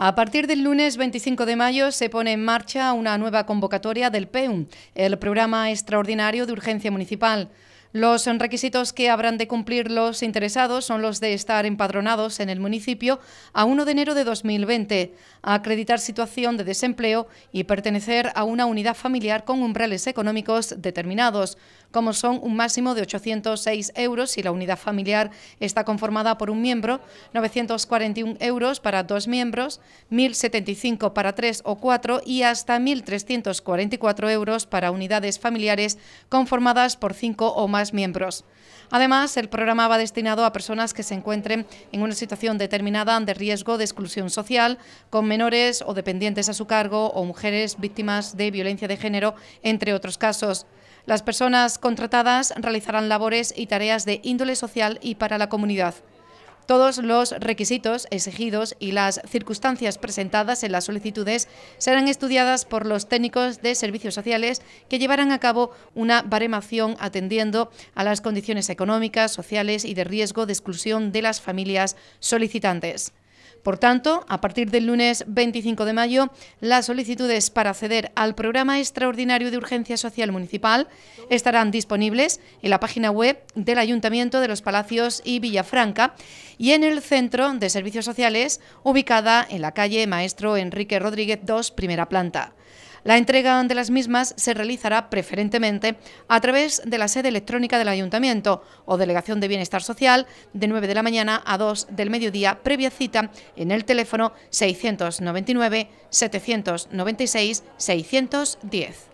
A partir del lunes 25 de mayo se pone en marcha una nueva convocatoria del PEUM, el Programa Extraordinario de Urgencia Municipal. Los requisitos que habrán de cumplir los interesados son los de estar empadronados en el municipio a 1 de enero de 2020, acreditar situación de desempleo y pertenecer a una unidad familiar con umbrales económicos determinados, como son un máximo de 806 euros si la unidad familiar está conformada por un miembro, 941 euros para dos miembros, 1.075 para tres o cuatro y hasta 1.344 euros para unidades familiares conformadas por cinco o más miembros. Además, el programa va destinado a personas que se encuentren en una situación determinada de riesgo de exclusión social, con menores o dependientes a su cargo o mujeres víctimas de violencia de género, entre otros casos. Las personas contratadas realizarán labores y tareas de índole social y para la comunidad. Todos los requisitos exigidos y las circunstancias presentadas en las solicitudes serán estudiadas por los técnicos de servicios sociales que llevarán a cabo una baremación atendiendo a las condiciones económicas, sociales y de riesgo de exclusión de las familias solicitantes. Por tanto, a partir del lunes 25 de mayo, las solicitudes para acceder al programa extraordinario de urgencia social municipal estarán disponibles en la página web del Ayuntamiento de los Palacios y Villafranca y en el Centro de Servicios Sociales ubicada en la calle Maestro Enrique Rodríguez II, primera planta. La entrega de las mismas se realizará preferentemente a través de la sede electrónica del Ayuntamiento o Delegación de Bienestar Social de 9 de la mañana a 2 del mediodía previa cita en el teléfono 699 796 610.